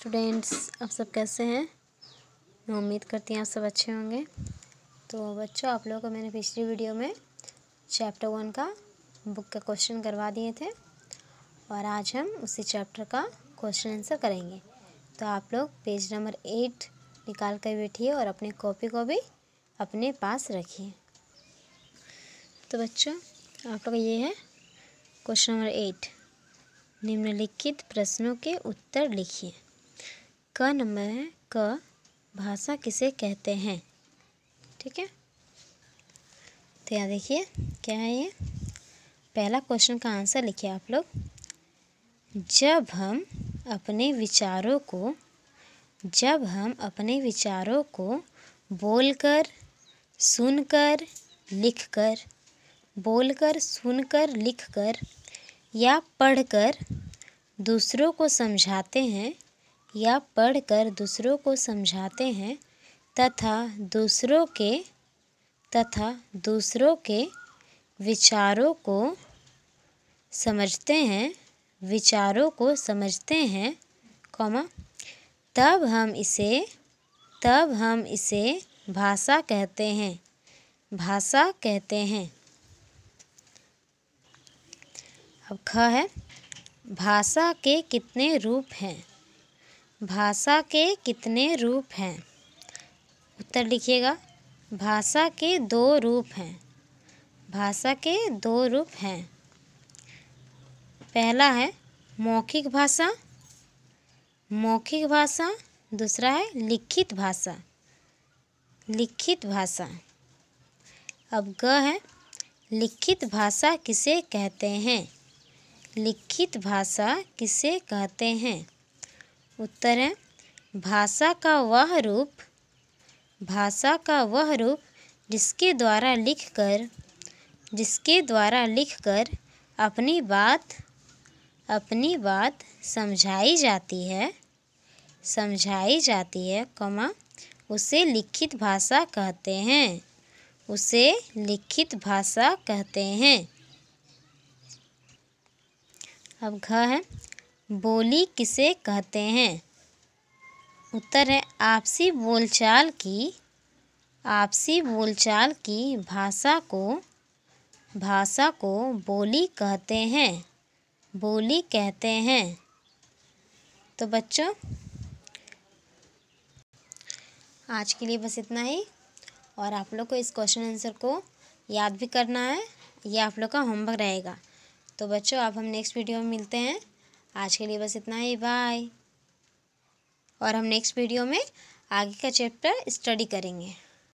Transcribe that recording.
students आप सब कैसे हैं मैं उम्मीद करती हूँ आप सब अच्छे होंगे तो बच्चों आप लोगों को मैंने पिछली वीडियो में चैप्टर वन का बुक का क्वेश्चन करवा दिए थे और आज हम उसी चैप्टर का क्वेश्चन आंसर करेंगे तो आप लोग पेज नंबर एट निकाल कर बैठिए और अपनी कॉपी को भी अपने पास रखिए तो बच्चों आप लोग ये है क्वेश्चन नंबर एट निम्नलिखित प्रश्नों के उत्तर लिखिए कन्नमय क भाषा किसे कहते हैं ठीक है तो यहाँ देखिए क्या है ये पहला क्वेश्चन का आंसर लिखिए आप लोग जब हम अपने विचारों को जब हम अपने विचारों को बोलकर सुनकर लिखकर बोलकर सुनकर लिखकर या पढ़कर दूसरों को समझाते हैं या पढ़कर दूसरों को समझाते हैं तथा दूसरों के तथा दूसरों के विचारों को समझते हैं विचारों को समझते हैं कौमा तब हम इसे तब हम इसे भाषा कहते हैं भाषा कहते हैं अब ख है भाषा के कितने रूप हैं भाषा के कितने रूप हैं उत्तर लिखिएगा भाषा के दो रूप हैं भाषा के दो रूप हैं पहला है मौखिक भाषा मौखिक भाषा दूसरा है लिखित भाषा लिखित भाषा अब ग है लिखित भाषा किसे कहते हैं लिखित भाषा किसे कहते हैं उत्तर है भाषा का वह रूप भाषा का वह रूप जिसके द्वारा लिखकर जिसके द्वारा लिखकर अपनी बात अपनी बात समझाई जाती है समझाई जाती है कमा उसे लिखित भाषा कहते हैं उसे लिखित भाषा कहते हैं अब घ है बोली किसे कहते हैं उत्तर है आपसी बोलचाल की आपसी बोलचाल की भाषा को भाषा को बोली कहते हैं बोली कहते हैं तो बच्चों आज के लिए बस इतना ही और आप लोग को इस क्वेश्चन आंसर को याद भी करना है ये आप लोग का होमवर्क रहेगा तो बच्चों आप हम नेक्स्ट वीडियो में मिलते हैं आज के लिए बस इतना ही बाय और हम नेक्स्ट वीडियो में आगे का चैप्टर स्टडी करेंगे